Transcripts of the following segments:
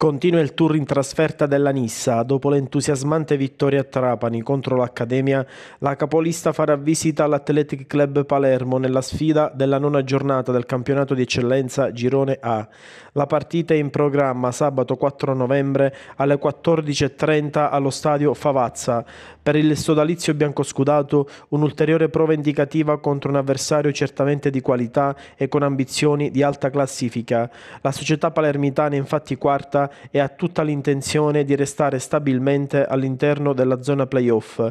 Continua il tour in trasferta della Nissa. Dopo l'entusiasmante vittoria a Trapani contro l'Accademia, la capolista farà visita all'Athletic Club Palermo nella sfida della nona giornata del campionato di eccellenza Girone A. La partita è in programma sabato 4 novembre alle 14.30 allo stadio Favazza. Per il sodalizio biancoscudato un'ulteriore prova indicativa contro un avversario certamente di qualità e con ambizioni di alta classifica. La società palermitana è infatti quarta e ha tutta l'intenzione di restare stabilmente all'interno della zona playoff.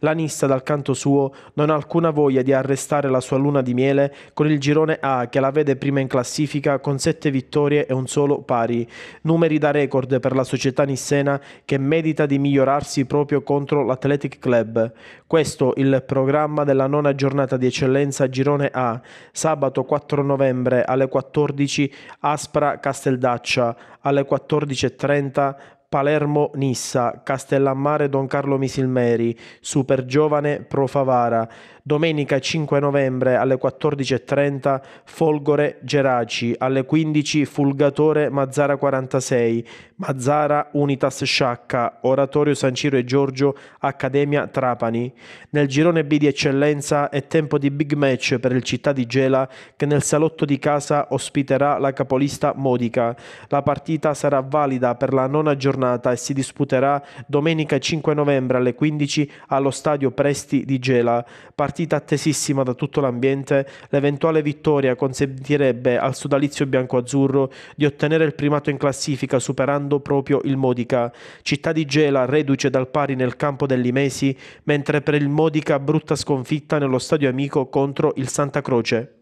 L'anista dal canto suo non ha alcuna voglia di arrestare la sua luna di miele con il girone A che la vede prima in classifica con 7 vittorie e un solo pari, numeri da record per la società nissena che medita di migliorarsi proprio contro l'Athletic Club. Questo il programma della nona giornata di eccellenza girone A, sabato 4 novembre alle 14 Aspra Casteldaccia, alle 14 14.30 Palermo-Nissa, Castellammare Don Carlo Misilmeri, Super Giovane Pro Favara, domenica 5 novembre alle 14.30 Folgore Geraci, alle 15 Fulgatore Mazzara 46, Mazzara Unitas Sciacca, Oratorio San Ciro e Giorgio, Accademia Trapani. Nel girone B di eccellenza è tempo di big match per il Città di Gela che nel salotto di casa ospiterà la capolista Modica. La partita sarà valida per la nona giornata giornata e si disputerà domenica 5 novembre alle 15 allo stadio Presti di Gela. Partita attesissima da tutto l'ambiente, l'eventuale vittoria consentirebbe al sodalizio bianco-azzurro di ottenere il primato in classifica superando proprio il Modica. Città di Gela reduce dal pari nel campo del Limesi, mentre per il Modica brutta sconfitta nello stadio amico contro il Santa Croce.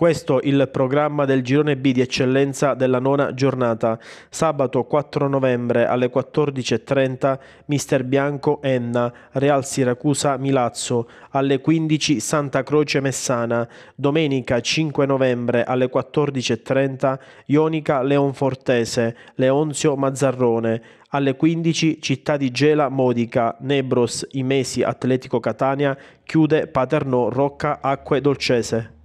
Questo il programma del girone B di eccellenza della nona giornata. Sabato 4 novembre alle 14.30 Mister Bianco Enna, Real Siracusa Milazzo, alle 15 Santa Croce Messana, domenica 5 novembre alle 14.30 Ionica Leonfortese, Leonzio Mazzarrone, alle 15 Città di Gela Modica, Nebros Imesi Atletico Catania, chiude Paternò Rocca Acque Dolcese.